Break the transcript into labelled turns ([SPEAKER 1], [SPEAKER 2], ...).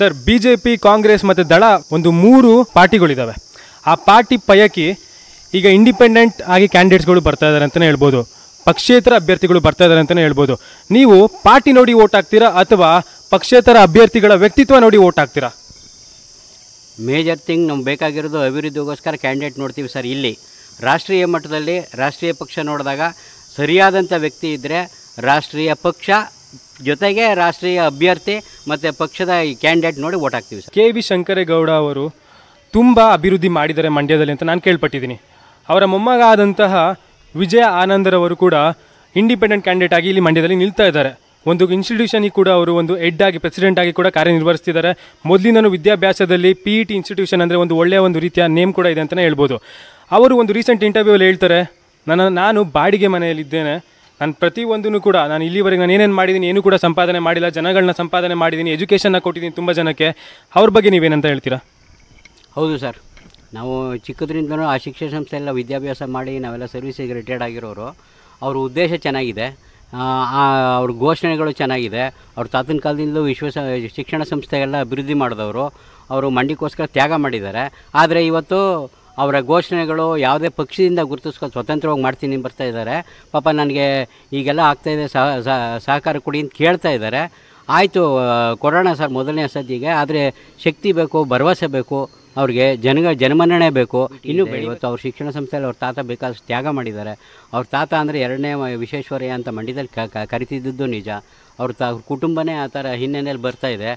[SPEAKER 1] sir B J P Congress ಮತ್ತು ದಳ ಒಂದು ಮೂರು ಪಾರ್ಟಿಗಳಿದ್ದಾವೆ ಆ ಪಾರ್ಟಿ ಪೈಕಿ ಈಗ ಇಂಡಿಪೆಂಡೆಂಟ್ ಆಗಿ ಕ್ಯಾಂಡಿಡೇಟ್ಸ್ಗಳು ಬರ್ತಾ ಇದ್ದಾರೆ ಅಂತಲೇ ಹೇಳ್ಬೋದು ಪಕ್ಷೇತರ ಅಭ್ಯರ್ಥಿಗಳು ಬರ್ತಾ ಇದ್ದಾರೆ ಅಂತಲೇ ಹೇಳ್ಬೋದು ನೀವು ಪಾರ್ಟಿ ನೋಡಿ ಓಟ್ ಹಾಕ್ತೀರಾ ಅಥವಾ ಪಕ್ಷೇತರ ಅಭ್ಯರ್ಥಿಗಳ ವ್ಯಕ್ತಿತ್ವ ನೋಡಿ ಓಟ್ ಹಾಕ್ತೀರಾ
[SPEAKER 2] ಮೇಜರ್ ಥಿಂಗ್ ನಮ್ಗೆ ಬೇಕಾಗಿರೋದು ಅಭಿವೃದ್ಧಿಗೋಸ್ಕರ ಕ್ಯಾಂಡಿಡೇಟ್ ನೋಡ್ತೀವಿ ಸರ್ ಇಲ್ಲಿ ರಾಷ್ಟ್ರೀಯ ಮಟ್ಟದಲ್ಲಿ ರಾಷ್ಟ್ರೀಯ ಪಕ್ಷ ನೋಡಿದಾಗ ಸರಿಯಾದಂಥ ವ್ಯಕ್ತಿ ಇದ್ದರೆ ರಾಷ್ಟ್ರೀಯ ಪಕ್ಷ ಜೊತೆಗೆ ರಾಷ್ಟ್ರೀಯ ಅಭ್ಯರ್ಥಿ ಮತ್ತು ಪಕ್ಷದ ಈ ಕ್ಯಾಂಡಿಡೇಟ್
[SPEAKER 1] ನೋಡಿ ಓಟ್ ಹಾಕ್ತೀವಿ ಸರ್ ಕೆ ವಿ ಶಂಕರೇಗೌಡ ಅವರು ತುಂಬ ಅಭಿವೃದ್ಧಿ ಮಾಡಿದ್ದಾರೆ ಮಂಡ್ಯದಲ್ಲಿ ಅಂತ ನಾನು ಕೇಳ್ಪಟ್ಟಿದ್ದೀನಿ ಅವರ ಮೊಮ್ಮಗ ಆದಂತಹ ವಿಜಯ ಆನಂದರವರು ಕೂಡ ಇಂಡಿಪೆಂಡೆಂಟ್ ಕ್ಯಾಂಡಿಡೇಟ್ ಆಗಿ ಇಲ್ಲಿ ಮಂಡ್ಯದಲ್ಲಿ ನಿಲ್ತಾ ಇದ್ದಾರೆ ಒಂದು ಇನ್ಸ್ಟಿಟ್ಯೂಷನಿಗೆ ಕೂಡ ಅವರು ಒಂದು ಹೆಡ್ ಆಗಿ ಪ್ರೆಸಿಡೆಂಟ್ ಆಗಿ ಕೂಡ ಕಾರ್ಯನಿರ್ವಹಿಸ್ತಿದ್ದಾರೆ ಮೊದಲಿನ ವಿದ್ಯಾಭ್ಯಾಸದಲ್ಲಿ ಪಿ ಇ ಟಿ ಇನ್ಸ್ಟಿಟ್ಯೂಷನ್ ಅಂದರೆ ಒಂದು ಒಳ್ಳೆಯ ಒಂದು ರೀತಿಯ ನೇಮ್ ಕೂಡ ಇದೆ ಅಂತಲೇ ಹೇಳ್ಬೋದು ಅವರು ಒಂದು ರೀಸೆಂಟ್ ಇಂಟರ್ವ್ಯೂವಲ್ಲಿ ಹೇಳ್ತಾರೆ ನನ್ನ ನಾನು ಬಾಡಿಗೆ ಮನೆಯಲ್ಲಿದ್ದೇನೆ ನಾನು ಪ್ರತಿಯೊಂದೂ ಕೂಡ ನಾನು ಇಲ್ಲಿವರೆಗೆ ನಾನು ಏನೇನು ಮಾಡಿದ್ದೀನಿ ಏನು ಕೂಡ ಸಂಪಾದನೆ ಮಾಡಿಲ್ಲ ಜನಗಳನ್ನ ಸಂಪಾದನೆ ಮಾಡಿದ್ದೀನಿ ಎಜುಕೇಷನ್ನ ಕೊಟ್ಟಿದ್ದೀನಿ ತುಂಬ ಜನಕ್ಕೆ ಅವ್ರ ಬಗ್ಗೆ ನೀವೇನಂತ ಹೇಳ್ತೀರಾ ಹೌದು ಸರ್
[SPEAKER 2] ನಾವು ಚಿಕ್ಕದ್ರಿಂದನೂ ಆ ಶಿಕ್ಷಣ ಸಂಸ್ಥೆಯೆಲ್ಲ ವಿದ್ಯಾಭ್ಯಾಸ ಮಾಡಿ ನಾವೆಲ್ಲ ಸರ್ವಿಸಿಗೆ ರಿಟೈರ್ಡ್ ಆಗಿರೋರು ಅವ್ರ ಉದ್ದೇಶ ಚೆನ್ನಾಗಿದೆ ಅವ್ರ ಘೋಷಣೆಗಳು ಚೆನ್ನಾಗಿದೆ ಅವ್ರ ತಾತನ ಕಾಲದಿಂದಲೂ ವಿಶ್ವ ಶಿಕ್ಷಣ ಸಂಸ್ಥೆಗೆಲ್ಲ ಅಭಿವೃದ್ಧಿ ಮಾಡಿದವರು ಅವರು ಮಂಡಿಗೋಸ್ಕರ ತ್ಯಾಗ ಮಾಡಿದ್ದಾರೆ ಆದರೆ ಇವತ್ತು ಅವರ ಘೋಷಣೆಗಳು ಯಾವುದೇ ಪಕ್ಷದಿಂದ ಗುರುತಿಸ್ಕೊಂಡು ಸ್ವತಂತ್ರವಾಗಿ ಮಾಡ್ತೀನಿ ಬರ್ತಾ ಇದ್ದಾರೆ ಪಾಪ ನನಗೆ ಈಗೆಲ್ಲ ಆಗ್ತಾಯಿದೆ ಸಹಕಾರ ಕೊಡಿ ಅಂತ ಕೇಳ್ತಾ ಇದ್ದಾರೆ ಆಯಿತು ಕೊಡೋಣ ಸರ್ ಮೊದಲನೇ ಸದ್ದಿಗೆ ಆದರೆ ಶಕ್ತಿ ಬೇಕು ಭರವಸೆ ಬೇಕು ಅವ್ರಿಗೆ ಜನಗ ಜನಮನ್ನಣೆ ಬೇಕು ಇನ್ನೂ ಇವತ್ತು ಅವ್ರ ಶಿಕ್ಷಣ ಸಂಸ್ಥೆಯಲ್ಲಿ ಅವ್ರ ತಾತ ಬೇಕಾದಷ್ಟು ತ್ಯಾಗ ಮಾಡಿದ್ದಾರೆ ಅವ್ರ ತಾತ ಅಂದರೆ ಎರಡನೇ ವಿಶ್ವೇಶ್ವರಯ್ಯ ಅಂತ ಮಂಡ್ಯದಲ್ಲಿ ಕರಿತಿದ್ದದ್ದು ನಿಜ ಅವ್ರ ತ ಕುಟುಂಬನೇ ಆ ಥರ ಹಿನ್ನೆಲೆಯಲ್ಲಿ ಬರ್ತಾ ಇದೆ